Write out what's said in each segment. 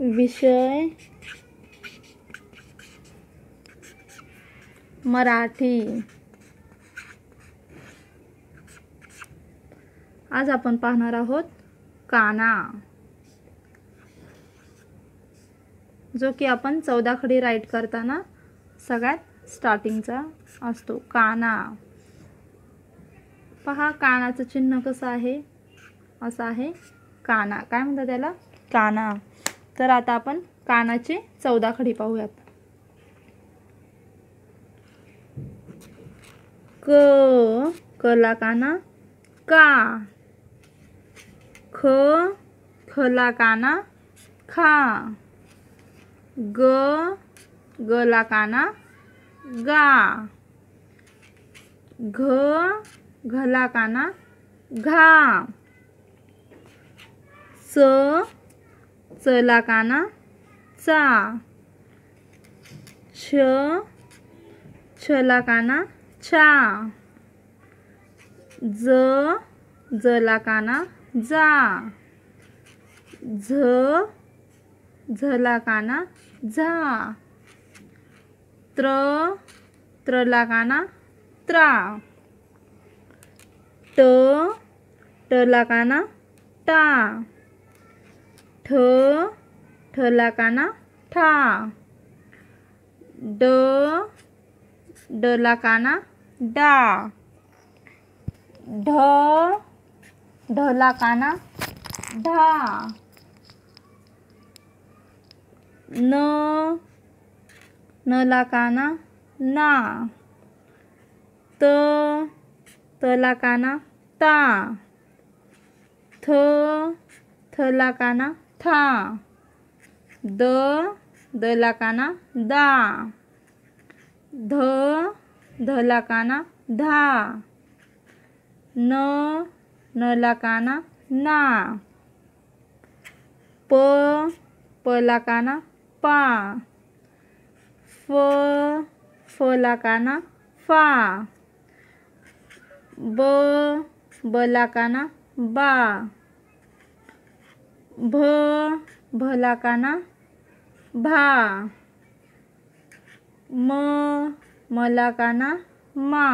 विषय मराठी आज आपण पाहणार आहोत काना जो की आपण चौदा खडी राईट करताना सगळ्यात स्टार्टिंगचा असतो काना पहा कानाचं चिन्ह कसं आहे असं आहे काना काय म्हणतात त्याला काना तर आता आपण कानाचे चौदा खडी पाहूयात क कला काना का ख खला काना खा ग गला काना गा घ घला काना घा स चला काना चा छ छला काना चा ज जला काना जा झ झला काना झा त्र त्रला काना त्रा ट टला काना टा ठ ठ लकाना ठा ड ड काना डा ढ ढ लकाना ढा न न लकाना ना त त लकाना ता थ थ लकाना खा द दला काना दा ध धला काना धा न नला काना ना प प काना पा फ फ काना फा ब ब काना बा भ भला काना भा म मला काना मा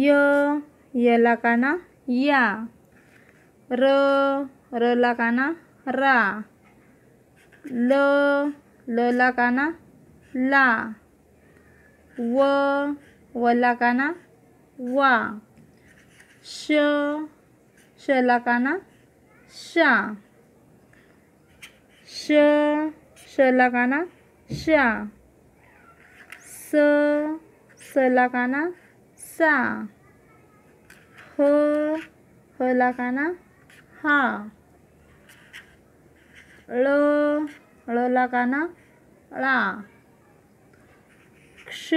य यला काना या र रला काना रा ल लला काना ला व वला काना वा श शला काना शा श श लगाना शा स स काना सा ह ह लगाना हा ळ ळ काना ळा क्ष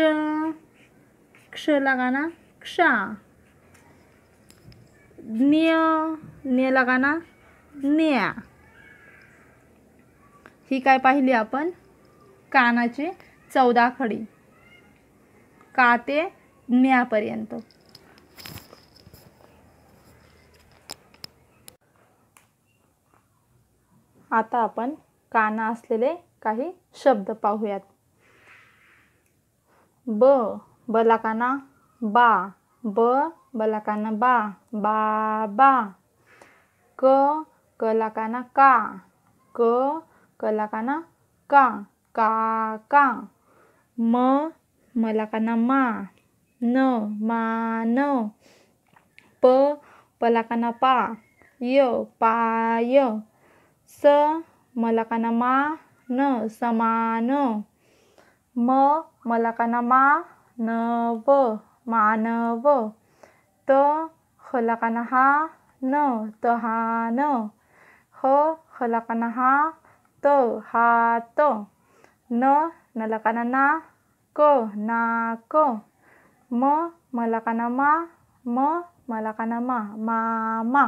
क्ष लाकाना क्षा ज्ञ ज्ञ काना न्या ही काय पाहिली आपण कानाचे चौदा खडी का ते पर्यंत आता आपण काना असलेले काही शब्द पाहूयात ब बलाकाना बा ब बलाकाना बा बा बा क katakana ka ke katakana ka kakang me melakana ma no ma no pe pelakana pa yo pa yo se melakana ma no sama no me melakana ma ne ve ma ne ve te helakana ha no te ha no ho halakana ha to ha to no nalakana na ko na ko mo malakana ma mo malakana ma mama